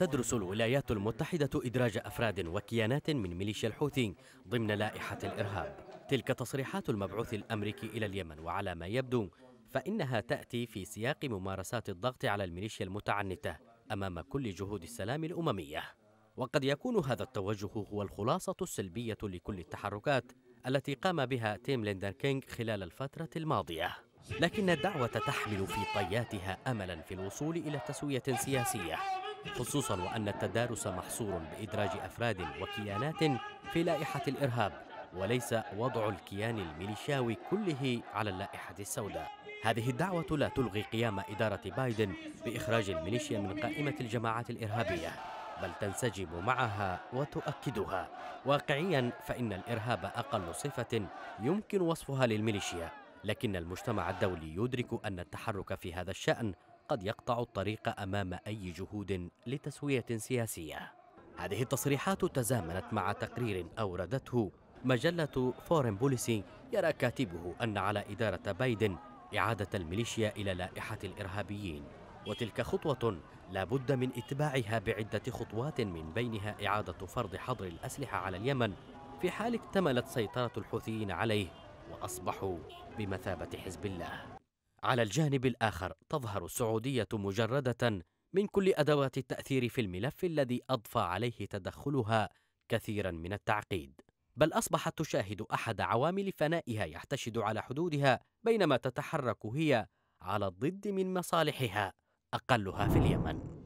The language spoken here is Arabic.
تدرس الولايات المتحدة إدراج أفراد وكيانات من ميليشيا الحوثي ضمن لائحة الإرهاب تلك تصريحات المبعوث الأمريكي إلى اليمن وعلى ما يبدو فإنها تأتي في سياق ممارسات الضغط على الميليشيا المتعنتة أمام كل جهود السلام الأممية وقد يكون هذا التوجه هو الخلاصة السلبية لكل التحركات التي قام بها تيم ليندر كينغ خلال الفترة الماضية لكن الدعوة تحمل في طياتها أملا في الوصول إلى تسوية سياسية خصوصا وأن التدارس محصور بإدراج أفراد وكيانات في لائحة الإرهاب وليس وضع الكيان الميليشياوي كله على اللائحة السوداء هذه الدعوة لا تلغي قيام إدارة بايدن بإخراج الميليشيا من قائمة الجماعات الإرهابية بل تنسجم معها وتؤكدها واقعيا فإن الإرهاب أقل صفة يمكن وصفها للميليشيا لكن المجتمع الدولي يدرك أن التحرك في هذا الشأن قد يقطع الطريق أمام أي جهود لتسوية سياسية هذه التصريحات تزامنت مع تقرير أوردته مجلة فورين بوليسي يرى كاتبه أن على إدارة بايدن إعادة الميليشيا إلى لائحة الإرهابيين وتلك خطوة لا بد من اتباعها بعدة خطوات من بينها إعادة فرض حظر الأسلحة على اليمن في حال اكتملت سيطرة الحوثيين عليه وأصبحوا بمثابة حزب الله على الجانب الآخر تظهر السعودية مجردة من كل أدوات التأثير في الملف الذي أضفى عليه تدخلها كثيرا من التعقيد بل أصبحت تشاهد أحد عوامل فنائها يحتشد على حدودها بينما تتحرك هي على الضد من مصالحها أقلها في اليمن